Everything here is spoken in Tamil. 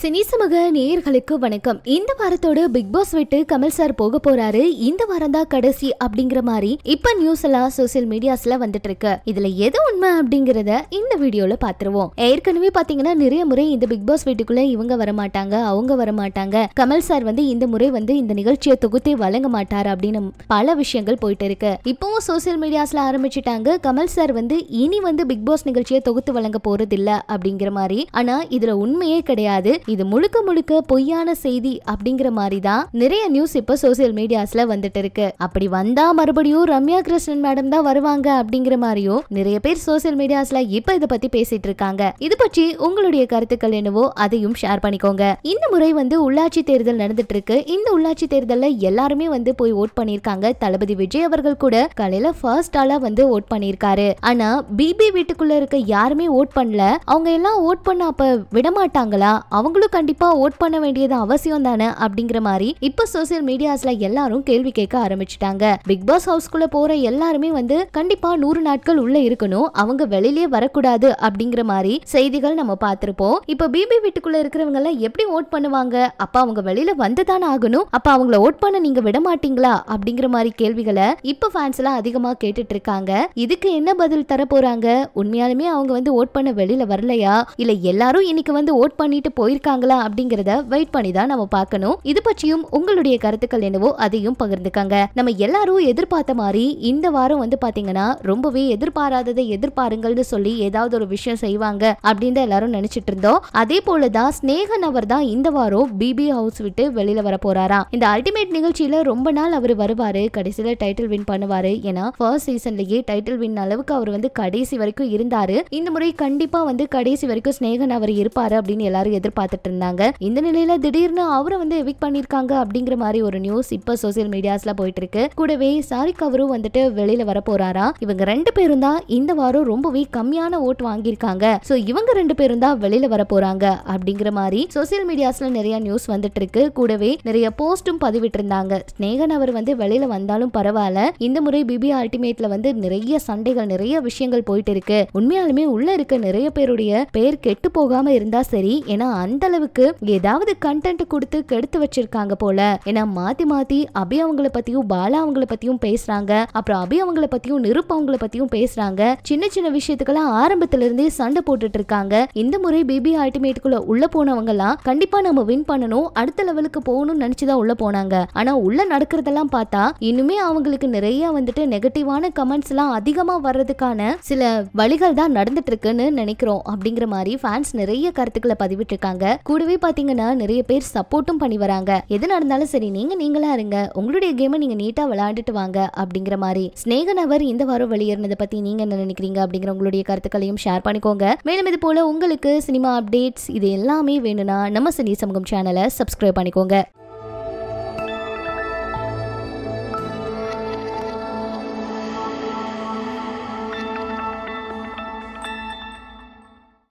சினிசமக நேயர்களுக்கு வணக்கம் இந்த வாரத்தோட பிக் பாஸ் விட்டு கமல் சார் போக போறாரு இந்த வாரம் தான் கடைசி அப்படிங்கிற மாதிரி இப்ப நியூஸ் எல்லாம் சோசியல் மீடியாஸ்ல வந்துட்டு இருக்கு இதுல எது உண்மை அப்படிங்கறத இந்த வீடியோல பாத்துருவோம் ஏற்கனவே பாத்தீங்கன்னா நிறைய முறை இந்த பிக் பாஸ் வீட்டுக்குள்ள இவங்க வரமாட்டாங்க அவங்க வரமாட்டாங்க கமல் சார் வந்து இந்த முறை வந்து இந்த நிகழ்ச்சியை தொகுத்தே வழங்க மாட்டாரு அப்படின்னு பல விஷயங்கள் போயிட்டு இருக்கு இப்பவும் சோசியல் மீடியாஸ்ல ஆரம்பிச்சுட்டாங்க கமல் சார் வந்து இனி வந்து பிக் பாஸ் நிகழ்ச்சியை தொகுத்து வழங்க போறது இல்ல அப்படிங்கிற மாதிரி ஆனா இதுல உண்மையே கிடையாது இது முழுக்க முழுக்க பொய்யான செய்தி அப்படிங்கிற மாதிரி தான் நிறைய நியூஸ் இப்ப சோசியல் மீடியாஸ்ல வந்துட்டு இருக்கு அப்படி வந்தா மறுபடியும் ரம்யா கிருஷ்ணன் மேடம் தான் வருவாங்க அப்படிங்கிற மாதிரியும் நிறைய பேர் சோசியல் மீடியாஸ்ல இப்ப இதை பத்தி பேசிட்டு இருக்காங்க இது பற்றி உங்களுடைய கருத்துக்கள் என்னவோ அதையும் ஷேர் பண்ணிக்கோங்க இந்த முறை வந்து உள்ளாட்சி தேர்தல் நடந்துட்டு இருக்கு இந்த உள்ளாட்சி தேர்தல்ல எல்லாருமே வந்து போய் ஓட் பண்ணிருக்காங்க தளபதி விஜய் அவர்கள் கூட காலையில ஃபர்ஸ்ட் ஆளா வந்து ஓட் பண்ணியிருக்காரு ஆனா பிபி வீட்டுக்குள்ள இருக்க யாருமே ஓட் பண்ணல அவங்க எல்லாம் ஓட் பண்ண அப்ப விடமாட்டாங்களா அவங்க அவங்களும் கண்டிப்பா ஓட் பண்ண வேண்டியது அவசியம் தானே அப்படிங்கிற மாதிரி இப்போ சோசியல் மீடியாஸ்ல எல்லாரும் கேள்வி கேட்க ஆரம்பிச்சிட்டாங்க பிக் பாஸ் ஹவுஸ்க்குள்ள போற எல்லாருமே வந்து கண்டிப்பா நூறு நாட்கள் உள்ள இருக்கணும் அவங்க வெளியிலேயே வரக்கூடாது அப்படிங்கிற மாதிரி செய்திகள் நம்ம பார்த்திருப்போம் இப்போ பிபி வீட்டுக்குள்ள இருக்கிறவங்க எல்லாம் எப்படி ஓட் பண்ணுவாங்க அப்ப அவங்க வெளியில தானே ஆகணும் அப்ப அவங்கள ஓட் பண்ண நீங்க விட மாட்டீங்களா அப்படிங்கிற மாதிரி கேள்விகளை இப்ப ஃபேன்ஸ் எல்லாம் அதிகமா கேட்டுட்டு இருக்காங்க இதுக்கு என்ன பதில் தர போறாங்க உண்மையாலுமே அவங்க வந்து ஓட் பண்ண வெளியில வரலையா இல்ல எல்லாரும் இன்னைக்கு வந்து ஓட் பண்ணிட்டு போய் இருக்காங்களா அப்படிங்கறத வெயிட் பண்ணி தான் நம்ம பார்க்கணும் இது பற்றியும் உங்களுடைய கருத்துக்கள் என்னவோ அதையும் பகிர்ந்துக்காங்க நம்ம எல்லாரும் எதிர்பார்த்த மாதிரி இந்த வாரம் வந்து பாத்தீங்கன்னா ரொம்பவே எதிர்பாராததை எதிர்பாருங்கள்னு சொல்லி ஏதாவது ஒரு விஷயம் செய்வாங்க அப்படின்னு எல்லாரும் நினைச்சிட்டு இருந்தோம் அதே போலதான் ஸ்னேகன் அவர் தான் இந்த வாரம் பிபி ஹவுஸ் விட்டு வெளியில வர போறாரா இந்த அல்டிமேட் நிகழ்ச்சியில ரொம்ப நாள் அவர் வருவாரு கடைசியில டைட்டில் வின் பண்ணுவாரு ஏன்னா ஃபர்ஸ்ட் சீசன்லயே டைட்டில் வின் அளவுக்கு அவர் வந்து கடைசி வரைக்கும் இருந்தாரு இந்த முறை கண்டிப்பா வந்து கடைசி வரைக்கும் ஸ்னேகன் அவர் இருப்பாரு அப்படின்னு எல்லாரும் எதிர்பார்த்து பார்த்துட்டு இருந்தாங்க இந்த நிலையில திடீர்னு அவரும் வந்து எவிக் பண்ணியிருக்காங்க அப்படிங்கிற மாதிரி ஒரு நியூஸ் இப்போ சோசியல் மீடியாஸ்ல போயிட்டு இருக்கு கூடவே சாரிக் அவரும் வந்துட்டு வெளியில வர போறாரா இவங்க ரெண்டு பேரும் தான் இந்த வாரம் ரொம்பவே கம்மியான ஓட் வாங்கியிருக்காங்க ஸோ இவங்க ரெண்டு பேரும் தான் வெளியில வர போறாங்க அப்படிங்கிற மாதிரி சோசியல் மீடியாஸ்ல நிறைய நியூஸ் வந்துட்டு இருக்கு கூடவே நிறைய போஸ்டும் பதிவிட்டு இருந்தாங்க ஸ்னேகன் அவர் வந்து வெளியில வந்தாலும் பரவாயில்ல இந்த முறை பிபி அல்டிமேட்ல வந்து நிறைய சண்டைகள் நிறைய விஷயங்கள் போயிட்டு இருக்கு உண்மையாலுமே உள்ள இருக்க நிறைய பேருடைய பேர் கெட்டு போகாம இருந்தா சரி ஏன்னா அந்த அந்த அளவுக்கு ஏதாவது கண்டென்ட் கொடுத்து கெடுத்து வச்சிருக்காங்க போல ஏன்னா மாத்தி மாத்தி அபி அவங்கள பத்தியும் பாலா அவங்கள பத்தியும் பேசுறாங்க அப்புறம் அபி அவங்கள பத்தியும் நிருப் அவங்கள பத்தியும் பேசுறாங்க சின்ன சின்ன விஷயத்துக்கெல்லாம் ஆரம்பத்துல இருந்தே சண்டை போட்டுட்டு இருக்காங்க இந்த முறை பிபி அல்டிமேட்டுக்குள்ள உள்ள போனவங்க எல்லாம் கண்டிப்பா நம்ம வின் பண்ணணும் அடுத்த லெவலுக்கு போகணும்னு நினைச்சுதான் உள்ள போனாங்க ஆனா உள்ள நடக்கிறதெல்லாம் பார்த்தா இன்னுமே அவங்களுக்கு நிறைய வந்துட்டு நெகட்டிவான கமெண்ட்ஸ் எல்லாம் அதிகமா வர்றதுக்கான சில வழிகள் தான் நடந்துட்டு இருக்குன்னு நினைக்கிறோம் அப்படிங்கிற மாதிரி ஃபேன்ஸ் நிறைய கருத்துக்களை பதிவிட்டு இருக்காங்க கூடவே பாத்தீங்கன்னா நிறைய பேர் சப்போர்ட்டும் பண்ணி வராங்க எது நடந்தாலும் சரி நீங்க நீங்களா இருங்க உங்களுடைய கேமை நீங்க நீட்டா விளையாண்டுட்டு வாங்க அப்படிங்கிற மாதிரி ஸ்நேகன் அவர் இந்த வாரம் வெளியேறினதை பத்தி நீங்க என்ன நினைக்கிறீங்க அப்படிங்கிற உங்களுடைய கருத்துக்களையும் ஷேர் பண்ணிக்கோங்க மேலும் இது போல உங்களுக்கு சினிமா அப்டேட்ஸ் இது எல்லாமே வேணும்னா நம்ம சினி சமூகம் சேனலை சப்ஸ்கிரைப் பண்ணிக்கோங்க